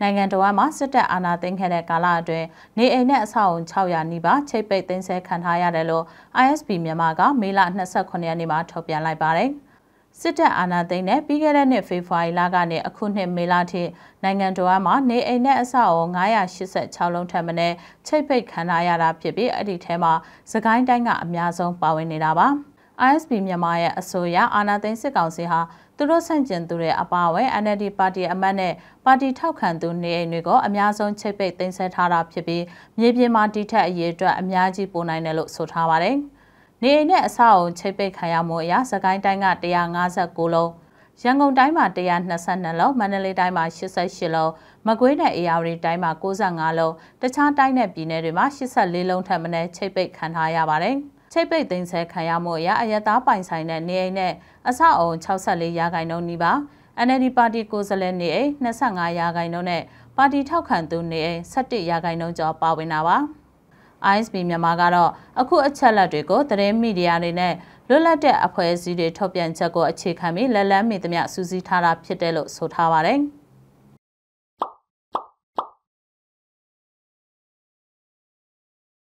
နိုင်ငံတော်မှာစစ်တပ်အာဏာသိမ်းခဲ့တဲ့ကာလအတွင်းနေအိမ်နဲ့အဆောက်အုံ600နီးပါးချိတ်ပိတ်သိမ်းဆည်းခံထားရတယ်လို့ ISP မြန်မာကမေလ28ရက်နေ့မှာထုတ်ပြန်လိုက်ပါတယ်။စစ်တပ်အာဏာသိမ်းတဲ့ပြီးခဲ့တဲ့နှစ်ဖေဖော်ဝါရီလကနေအခုနှစ်မေလထိနိုင်ငံတော်အမှာနေအိမ်နဲ့အဆောက်အအုံ986လုံးထပ်မံချိတ်ပိတ်ခံရတာဖြစ်ပြီးအဲ့ဒီထဲမှာစကိုင်းတိုင်းကအများဆုံးပါဝင်နေတာပါ။ ISP မြန်မာရဲ့အဆိုအရအာဏာသိမ်းစစ်ကောင်စီဟာသူတို့ဆန့်ကျင်သူတွေအပါအဝင် NLD ပါတီအမတ်နဲ့ပါတီထောက်ခံသူနေအိမ်တွေကိုအများဆုံးချိတ်ပိတ်သိမ်းဆည်းထားတာဖြစ်ပြီးမြေပြင်မှာတိထက်အရေးအတွက်အများကြီးပိုနိုင်တယ်လို့ဆိုထားပါတယ်။နေအိမ်နဲ့အဆောက်အုံချိတ်ပိတ်ခံရမှုအရစကိုင်းတိုင်းက159လုံးရန်ကုန်တိုင်းမှာ122လုံးမန္တလေးတိုင်းမှာ88လုံးမကွေးနဲ့အေရဝတီတိုင်းမှာ95လုံးတခြားတိုင်းနဲ့ပြည်နယ်တွေမှာ84လုံးထပ်မံချိတ်ပိတ်ခံထားရပါတယ်။ချိတ်ပိတ်သိမ်းဆဲခံရမှုအရအယက်သားပိုင်ဆိုင်တဲ့နေအိမ်နဲ့အဆောက်အုံ64ရာခိုင်နှုန်းနီးပါး NLD ပါတီကိုယ်စားလှယ်နေအိမ်25ရာခိုင်နှုန်းနဲ့ပါတီထောက်ခံသူနေအိမ်17ရာခိုင်နှုန်းကျော်ပါဝင်တာပါ။ ISB မြန်မာကတော့အခုအချက်လက်တွေကိုသတင်းမီဒီယာတွေနဲ့လွတ်လပ်တဲ့အဖွဲ့အစည်းတွေထုတ်ပြန်ချက်ကိုအခြေခံပြီးလက်လန်းမီသမျှစူးစီးထားတာဖြစ်တယ်လို့ဆိုထားပါတယ်။